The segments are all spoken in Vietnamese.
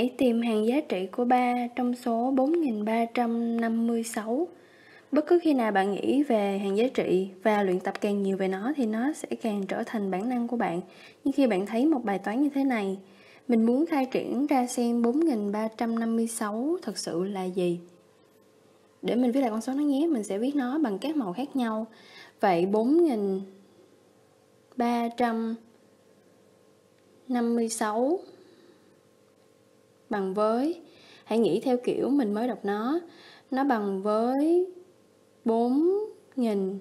Hãy tìm hàng giá trị của ba trong số 4356. Bất cứ khi nào bạn nghĩ về hàng giá trị và luyện tập càng nhiều về nó thì nó sẽ càng trở thành bản năng của bạn. Nhưng khi bạn thấy một bài toán như thế này, mình muốn khai triển ra xem 4356 thật sự là gì. Để mình viết lại con số nó nhé, mình sẽ viết nó bằng các màu khác nhau. Vậy 4356 bằng với hãy nghĩ theo kiểu mình mới đọc nó nó bằng với bốn nghìn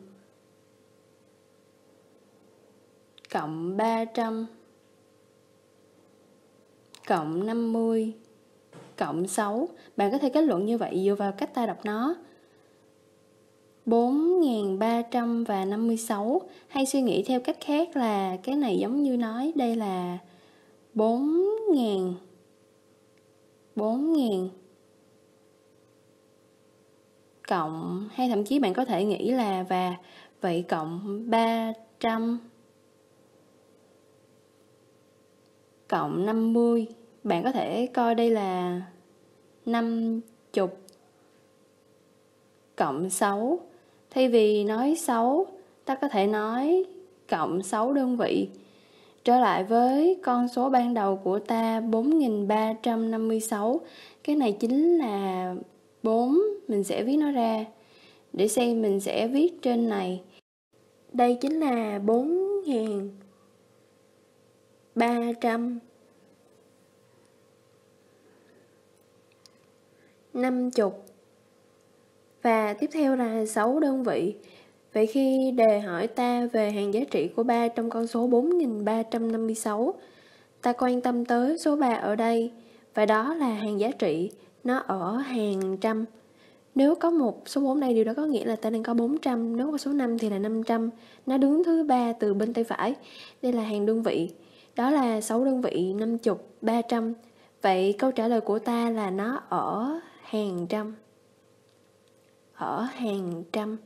cộng ba trăm cộng năm mươi cộng sáu bạn có thể kết luận như vậy dựa vào cách ta đọc nó 4.300 và 56 hay suy nghĩ theo cách khác là cái này giống như nói đây là 4.000 4.000 cộng hay thậm chí bạn có thể nghĩ là và vậy cộng 300 cộng 50 bạn có thể coi đây là 50 cộng 6 thay vì nói 6 ta có thể nói cộng 6 đơn vị Trở lại với con số ban đầu của ta 4356 Cái này chính là 4 Mình sẽ viết nó ra Để xem mình sẽ viết trên này Đây chính là 4.000 300 50 Và tiếp theo là 6 đơn vị Vậy khi đề hỏi ta về hàng giá trị của ba trong con số 4356, ta quan tâm tới số 3 ở đây, và đó là hàng giá trị, nó ở hàng trăm. Nếu có một số 4 đây, điều đó có nghĩa là ta đang có 400, nếu có số 5 thì là 500, nó đứng thứ ba từ bên tay phải. Đây là hàng đơn vị, đó là 6 đơn vị, 50, 300. Vậy câu trả lời của ta là nó ở hàng trăm. Ở hàng trăm.